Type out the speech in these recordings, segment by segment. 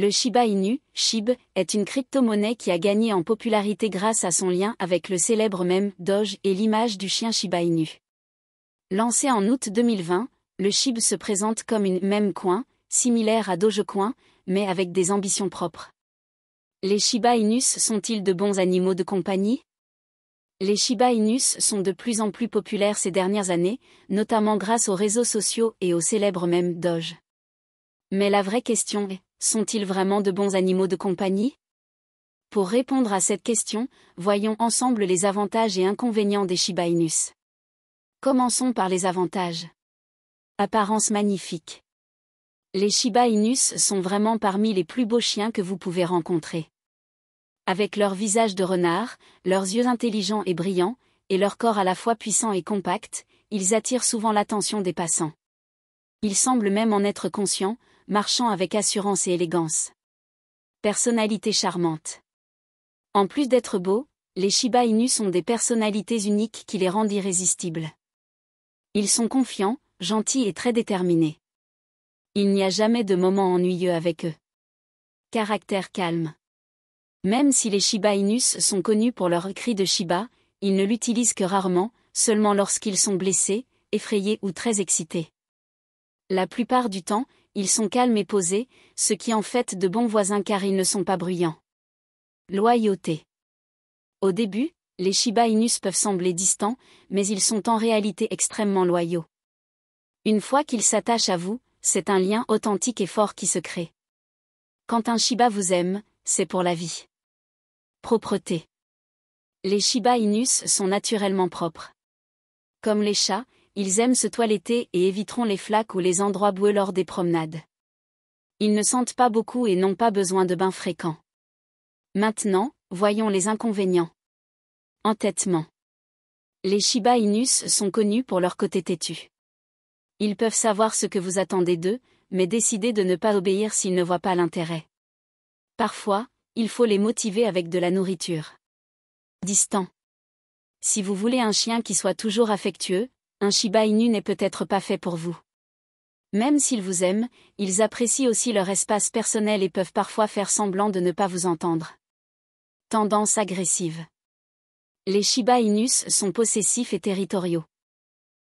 Le Shiba Inu, SHIB, est une crypto-monnaie qui a gagné en popularité grâce à son lien avec le célèbre même Doge et l'image du chien Shiba Inu. Lancé en août 2020, le SHIB se présente comme une même coin, similaire à Dogecoin, mais avec des ambitions propres. Les Shiba Inus sont-ils de bons animaux de compagnie Les Shiba Inus sont de plus en plus populaires ces dernières années, notamment grâce aux réseaux sociaux et au célèbre même Doge. Mais la vraie question est sont-ils vraiment de bons animaux de compagnie Pour répondre à cette question, voyons ensemble les avantages et inconvénients des Shiba Inus. Commençons par les avantages. Apparence magnifique. Les Shiba Inus sont vraiment parmi les plus beaux chiens que vous pouvez rencontrer. Avec leur visage de renard, leurs yeux intelligents et brillants, et leur corps à la fois puissant et compact, ils attirent souvent l'attention des passants. Ils semblent même en être conscients, marchant avec assurance et élégance. Personnalité charmante. En plus d'être beaux, les Shiba Inus sont des personnalités uniques qui les rendent irrésistibles. Ils sont confiants, gentils et très déterminés. Il n'y a jamais de moment ennuyeux avec eux. Caractère calme. Même si les Shiba Inus sont connus pour leur cri de Shiba, ils ne l'utilisent que rarement, seulement lorsqu'ils sont blessés, effrayés ou très excités. La plupart du temps, ils sont calmes et posés, ce qui en fait de bons voisins car ils ne sont pas bruyants. Loyauté. Au début, les Shiba Inus peuvent sembler distants, mais ils sont en réalité extrêmement loyaux. Une fois qu'ils s'attachent à vous, c'est un lien authentique et fort qui se crée. Quand un Shiba vous aime, c'est pour la vie. Propreté. Les Shiba Inus sont naturellement propres. Comme les chats, ils aiment se toiletter et éviteront les flaques ou les endroits boueux lors des promenades. Ils ne sentent pas beaucoup et n'ont pas besoin de bains fréquents. Maintenant, voyons les inconvénients. Entêtement. Les Shiba Inus sont connus pour leur côté têtu. Ils peuvent savoir ce que vous attendez d'eux, mais décider de ne pas obéir s'ils ne voient pas l'intérêt. Parfois, il faut les motiver avec de la nourriture. Distant. Si vous voulez un chien qui soit toujours affectueux, un Shiba Inu n'est peut-être pas fait pour vous. Même s'ils vous aiment, ils apprécient aussi leur espace personnel et peuvent parfois faire semblant de ne pas vous entendre. Tendance agressive. Les Shiba Inus sont possessifs et territoriaux.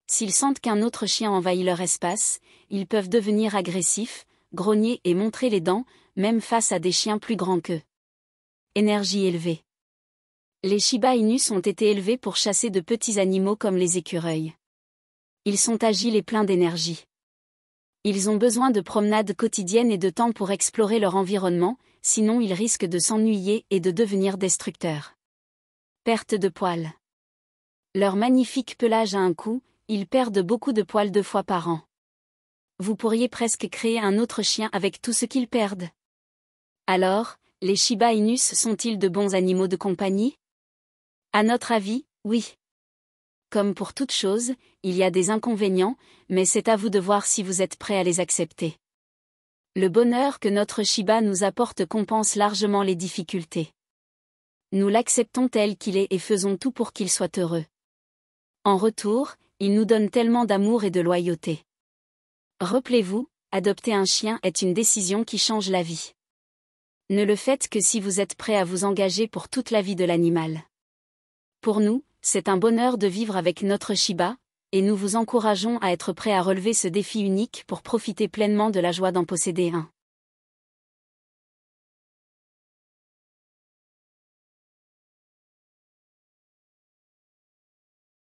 S'ils sentent qu'un autre chien envahit leur espace, ils peuvent devenir agressifs, grogner et montrer les dents, même face à des chiens plus grands qu'eux. Énergie élevée. Les Shiba Inus ont été élevés pour chasser de petits animaux comme les écureuils ils sont agiles et pleins d'énergie. Ils ont besoin de promenades quotidiennes et de temps pour explorer leur environnement, sinon ils risquent de s'ennuyer et de devenir destructeurs. Perte de poils. Leur magnifique pelage a un coût, ils perdent beaucoup de poils deux fois par an. Vous pourriez presque créer un autre chien avec tout ce qu'ils perdent. Alors, les Shiba Inus sont-ils de bons animaux de compagnie À notre avis, oui. Comme pour toute chose, il y a des inconvénients, mais c'est à vous de voir si vous êtes prêt à les accepter. Le bonheur que notre Shiba nous apporte compense largement les difficultés. Nous l'acceptons tel qu'il est et faisons tout pour qu'il soit heureux. En retour, il nous donne tellement d'amour et de loyauté. Rappelez-vous, adopter un chien est une décision qui change la vie. Ne le faites que si vous êtes prêt à vous engager pour toute la vie de l'animal. Pour nous, c'est un bonheur de vivre avec notre Shiba, et nous vous encourageons à être prêts à relever ce défi unique pour profiter pleinement de la joie d'en posséder un.